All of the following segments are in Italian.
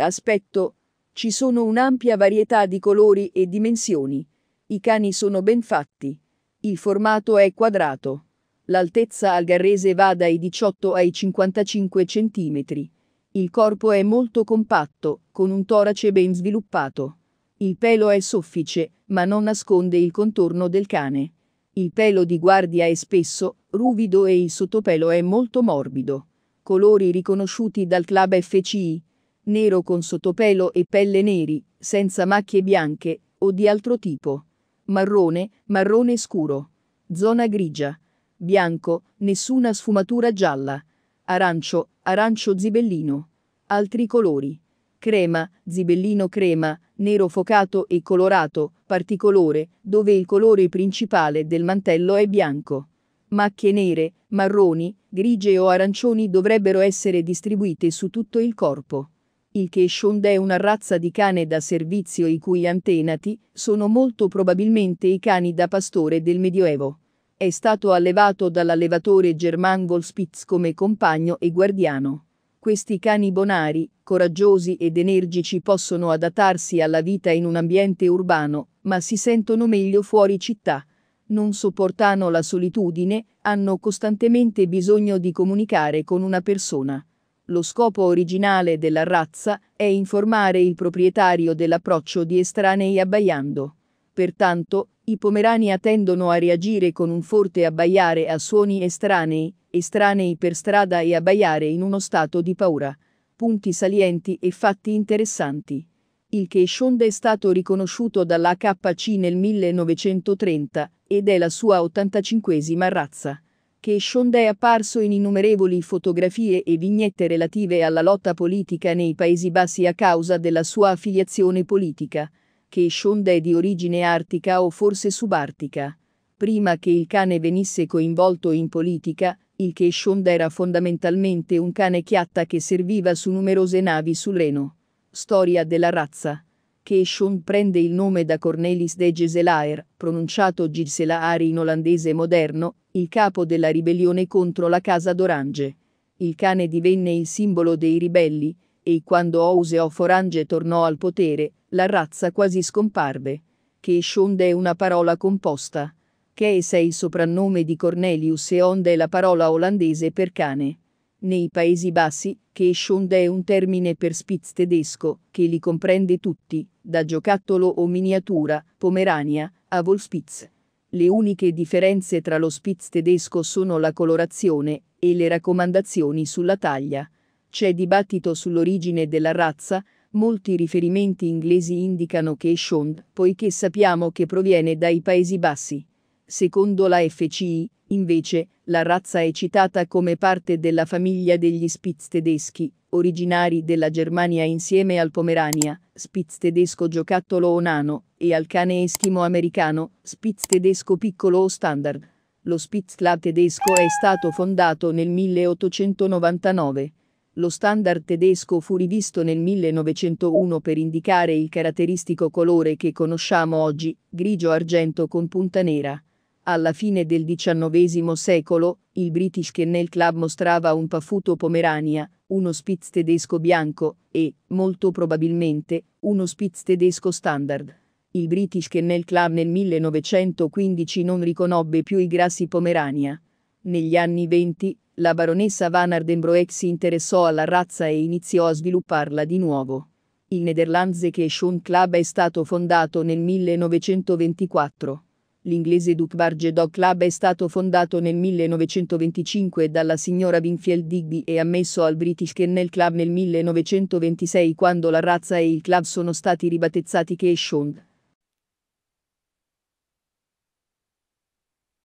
aspetto, ci sono un'ampia varietà di colori e dimensioni. I cani sono ben fatti. Il formato è quadrato. L'altezza al garrese va dai 18 ai 55 cm. Il corpo è molto compatto, con un torace ben sviluppato. Il pelo è soffice, ma non nasconde il contorno del cane. Il pelo di guardia è spesso, ruvido e il sottopelo è molto morbido. Colori riconosciuti dal club FCI nero con sottopelo e pelle neri, senza macchie bianche o di altro tipo. Marrone, marrone scuro. Zona grigia. Bianco, nessuna sfumatura gialla. Arancio, arancio zibellino. Altri colori. Crema, zibellino crema, nero focato e colorato, particolore, dove il colore principale del mantello è bianco. Macchie nere, marroni, grigie o arancioni dovrebbero essere distribuite su tutto il corpo. Il Keshond è una razza di cane da servizio i cui antenati sono molto probabilmente i cani da pastore del Medioevo. È stato allevato dall'allevatore German Wolspitz come compagno e guardiano. Questi cani bonari, coraggiosi ed energici possono adattarsi alla vita in un ambiente urbano, ma si sentono meglio fuori città. Non sopportano la solitudine, hanno costantemente bisogno di comunicare con una persona. Lo scopo originale della razza è informare il proprietario dell'approccio di estranei abbaiando. Pertanto, i pomerania tendono a reagire con un forte abbaiare a suoni estranei, estranei per strada e abbaiare in uno stato di paura. Punti salienti e fatti interessanti. Il Keishonda è stato riconosciuto dall'AKC nel 1930 ed è la sua 85esima razza che Shonda è apparso in innumerevoli fotografie e vignette relative alla lotta politica nei Paesi Bassi a causa della sua affiliazione politica, che Shonda è di origine artica o forse subartica. Prima che il cane venisse coinvolto in politica, il che Shonda era fondamentalmente un cane chiatta che serviva su numerose navi sul Reno. Storia della razza. Keshon prende il nome da Cornelis de Geselaer, pronunciato Giselaari in olandese moderno, il capo della ribellione contro la casa d'Orange. Il cane divenne il simbolo dei ribelli, e quando Ouseo Forange tornò al potere, la razza quasi scomparve. Che Shonda è una parola composta. Che è il soprannome di Cornelius e Onde è la parola olandese per cane. Nei Paesi Bassi, che Keeshond è un termine per spitz tedesco, che li comprende tutti, da giocattolo o miniatura, pomerania, a volspitz. Le uniche differenze tra lo Spitz tedesco sono la colorazione e le raccomandazioni sulla taglia. C'è dibattito sull'origine della razza, molti riferimenti inglesi indicano che è Schond, poiché sappiamo che proviene dai Paesi Bassi. Secondo la FCI, invece, la razza è citata come parte della famiglia degli Spitz tedeschi, originari della Germania insieme al Pomerania, Spitz tedesco giocattolo onano, e al cane eschimo americano, Spitz tedesco piccolo o standard. Lo Spitz Club tedesco è stato fondato nel 1899. Lo standard tedesco fu rivisto nel 1901 per indicare il caratteristico colore che conosciamo oggi, grigio-argento con punta nera. Alla fine del XIX secolo, il British Kennel Club mostrava un paffuto Pomerania, uno Spitz tedesco bianco e, molto probabilmente, uno Spitz tedesco standard il British Kennel Club nel 1915 non riconobbe più i grassi Pomerania. Negli anni 20, la baronessa Van Ardenbroek si interessò alla razza e iniziò a svilupparla di nuovo. Il Nederlandse Cation Club è stato fondato nel 1924. L'inglese Duke Dog Club è stato fondato nel 1925 dalla signora Winfield Digby e ammesso al British Kennel Club nel 1926 quando la razza e il club sono stati ribattezzati Cation.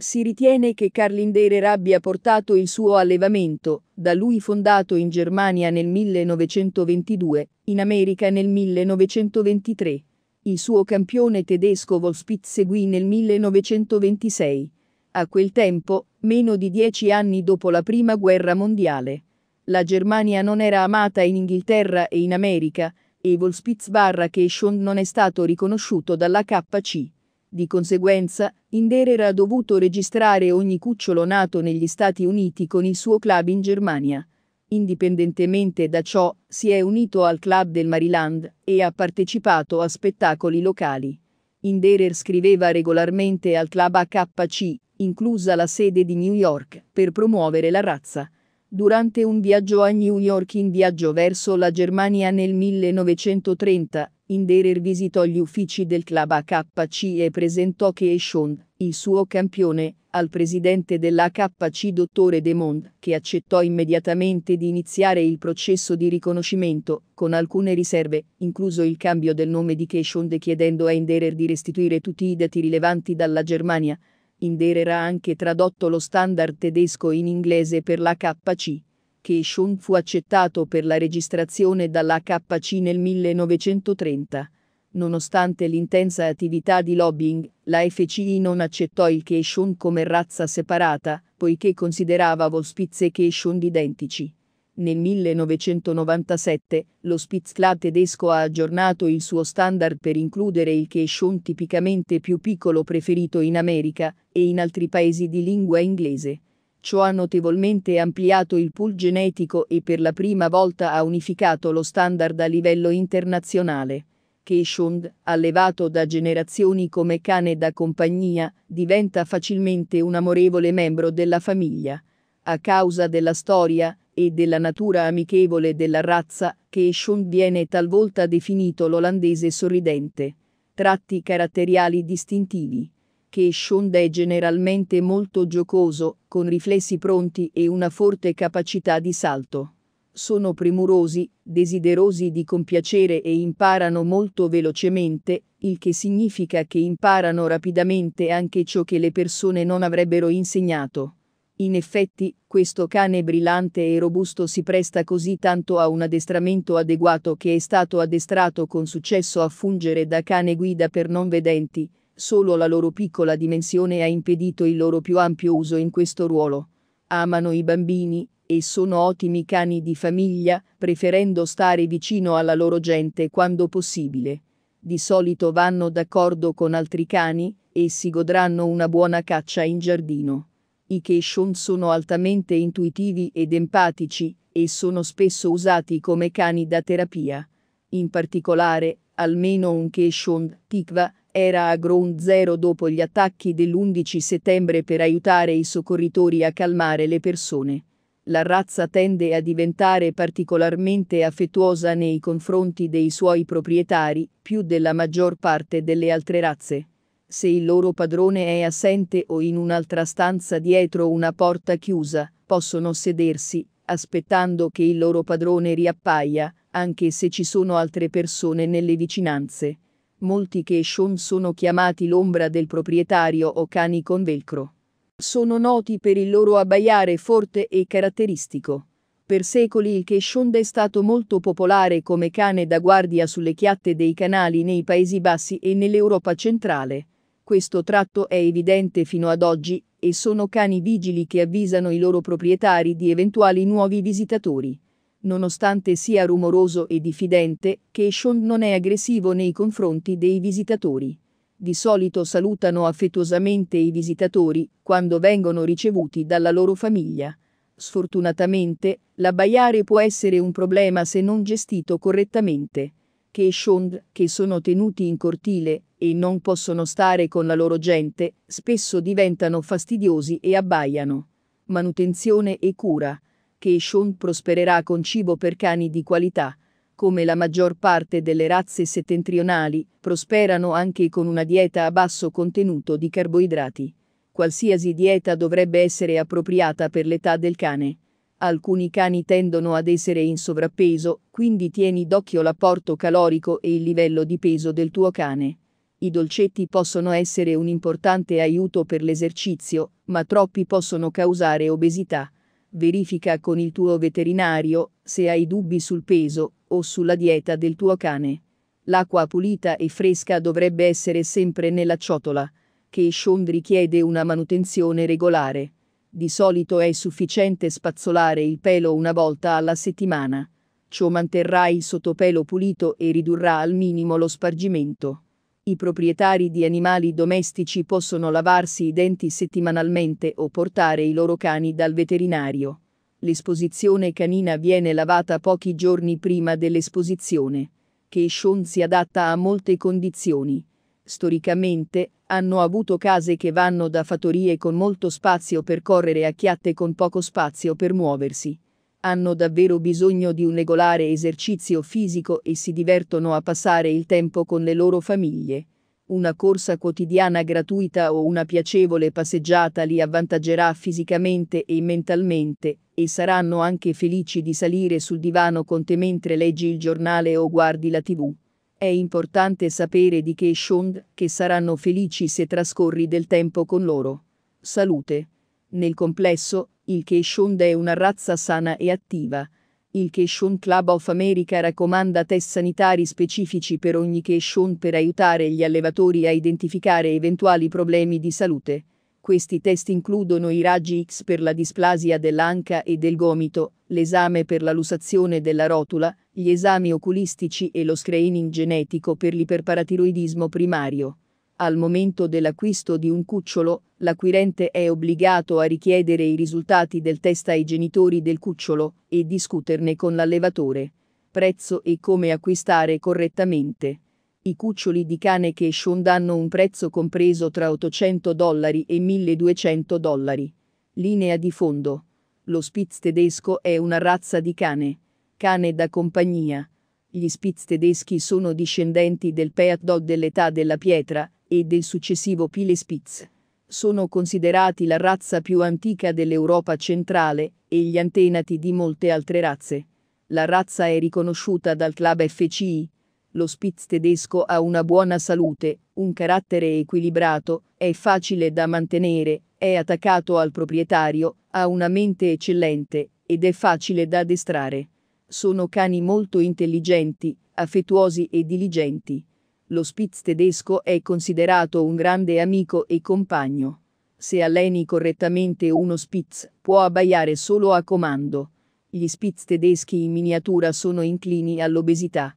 Si ritiene che Carlindere abbia portato il suo allevamento, da lui fondato in Germania nel 1922, in America nel 1923. Il suo campione tedesco Volspitz seguì nel 1926. A quel tempo, meno di dieci anni dopo la Prima Guerra Mondiale. La Germania non era amata in Inghilterra e in America, e Volspitz Barra Cation non è stato riconosciuto dalla KC. Di conseguenza, Inderer ha dovuto registrare ogni cucciolo nato negli Stati Uniti con il suo club in Germania. Indipendentemente da ciò, si è unito al club del Maryland e ha partecipato a spettacoli locali. Inderer scriveva regolarmente al club AKC, inclusa la sede di New York, per promuovere la razza. Durante un viaggio a New York in viaggio verso la Germania nel 1930, Inderer visitò gli uffici del club AKC e presentò Keishon, il suo campione, al presidente dell'AKC dottore De Mond, che accettò immediatamente di iniziare il processo di riconoscimento, con alcune riserve, incluso il cambio del nome di Keishon chiedendo a Inderer di restituire tutti i dati rilevanti dalla Germania. Inderer ha anche tradotto lo standard tedesco in inglese per l'AKC. Kishon fu accettato per la registrazione dalla KC nel 1930. Nonostante l'intensa attività di lobbying, la FCI non accettò il Kishon come razza separata, poiché considerava Volspitz e Kishon identici. Nel 1997, lo Spitzkla tedesco ha aggiornato il suo standard per includere il Kishon tipicamente più piccolo preferito in America e in altri paesi di lingua inglese. Ciò ha notevolmente ampliato il pool genetico e per la prima volta ha unificato lo standard a livello internazionale. Keishund, allevato da generazioni come cane da compagnia, diventa facilmente un amorevole membro della famiglia. A causa della storia e della natura amichevole della razza, Keishund viene talvolta definito l'olandese sorridente. Tratti caratteriali distintivi che Shonda è generalmente molto giocoso, con riflessi pronti e una forte capacità di salto. Sono premurosi, desiderosi di compiacere e imparano molto velocemente, il che significa che imparano rapidamente anche ciò che le persone non avrebbero insegnato. In effetti, questo cane brillante e robusto si presta così tanto a un addestramento adeguato che è stato addestrato con successo a fungere da cane guida per non vedenti, Solo la loro piccola dimensione ha impedito il loro più ampio uso in questo ruolo. Amano i bambini, e sono ottimi cani di famiglia, preferendo stare vicino alla loro gente quando possibile. Di solito vanno d'accordo con altri cani, e si godranno una buona caccia in giardino. I Keishon sono altamente intuitivi ed empatici, e sono spesso usati come cani da terapia. In particolare, almeno un Keishon, Tikva, era a ground zero dopo gli attacchi dell'11 settembre per aiutare i soccorritori a calmare le persone. La razza tende a diventare particolarmente affettuosa nei confronti dei suoi proprietari, più della maggior parte delle altre razze. Se il loro padrone è assente o in un'altra stanza dietro una porta chiusa, possono sedersi, aspettando che il loro padrone riappaia, anche se ci sono altre persone nelle vicinanze. Molti Keshon sono chiamati l'ombra del proprietario o cani con velcro. Sono noti per il loro abbaiare forte e caratteristico. Per secoli il Keshond è stato molto popolare come cane da guardia sulle chiatte dei canali nei Paesi Bassi e nell'Europa centrale. Questo tratto è evidente fino ad oggi, e sono cani vigili che avvisano i loro proprietari di eventuali nuovi visitatori nonostante sia rumoroso e diffidente, Keishon non è aggressivo nei confronti dei visitatori. Di solito salutano affettuosamente i visitatori quando vengono ricevuti dalla loro famiglia. Sfortunatamente, l'abbaiare può essere un problema se non gestito correttamente. Keishon, che sono tenuti in cortile e non possono stare con la loro gente, spesso diventano fastidiosi e abbaiano. Manutenzione e cura Keishon prospererà con cibo per cani di qualità. Come la maggior parte delle razze settentrionali, prosperano anche con una dieta a basso contenuto di carboidrati. Qualsiasi dieta dovrebbe essere appropriata per l'età del cane. Alcuni cani tendono ad essere in sovrappeso, quindi tieni d'occhio l'apporto calorico e il livello di peso del tuo cane. I dolcetti possono essere un importante aiuto per l'esercizio, ma troppi possono causare obesità verifica con il tuo veterinario se hai dubbi sul peso o sulla dieta del tuo cane. L'acqua pulita e fresca dovrebbe essere sempre nella ciotola, che Shondri richiede una manutenzione regolare. Di solito è sufficiente spazzolare il pelo una volta alla settimana. Ciò manterrà il sottopelo pulito e ridurrà al minimo lo spargimento. I proprietari di animali domestici possono lavarsi i denti settimanalmente o portare i loro cani dal veterinario. L'esposizione canina viene lavata pochi giorni prima dell'esposizione. Keishon si adatta a molte condizioni. Storicamente, hanno avuto case che vanno da fattorie con molto spazio per correre a chiatte con poco spazio per muoversi hanno davvero bisogno di un regolare esercizio fisico e si divertono a passare il tempo con le loro famiglie. Una corsa quotidiana gratuita o una piacevole passeggiata li avvantaggerà fisicamente e mentalmente, e saranno anche felici di salire sul divano con te mentre leggi il giornale o guardi la tv. È importante sapere di che Shond che saranno felici se trascorri del tempo con loro. Salute. Nel complesso, il Keishonda è una razza sana e attiva. Il Keishon Club of America raccomanda test sanitari specifici per ogni Keishon per aiutare gli allevatori a identificare eventuali problemi di salute. Questi test includono i raggi X per la displasia dell'anca e del gomito, l'esame per la lussazione della rotula, gli esami oculistici e lo screening genetico per l'iperparatiroidismo primario. Al momento dell'acquisto di un cucciolo, l'acquirente è obbligato a richiedere i risultati del test ai genitori del cucciolo e discuterne con l'allevatore. Prezzo e come acquistare correttamente. I cuccioli di cane Keshund hanno un prezzo compreso tra 800 dollari e 1200 dollari. Linea di fondo. Lo Spitz tedesco è una razza di cane. Cane da compagnia. Gli Spitz tedeschi sono discendenti del Peat Dog dell'età della pietra, e del successivo Pile Spitz. Sono considerati la razza più antica dell'Europa centrale e gli antenati di molte altre razze. La razza è riconosciuta dal club FCI. Lo Spitz tedesco ha una buona salute, un carattere equilibrato, è facile da mantenere, è attaccato al proprietario, ha una mente eccellente ed è facile da addestrare. Sono cani molto intelligenti, affettuosi e diligenti. Lo Spitz tedesco è considerato un grande amico e compagno. Se alleni correttamente uno Spitz, può abbaiare solo a comando. Gli Spitz tedeschi in miniatura sono inclini all'obesità.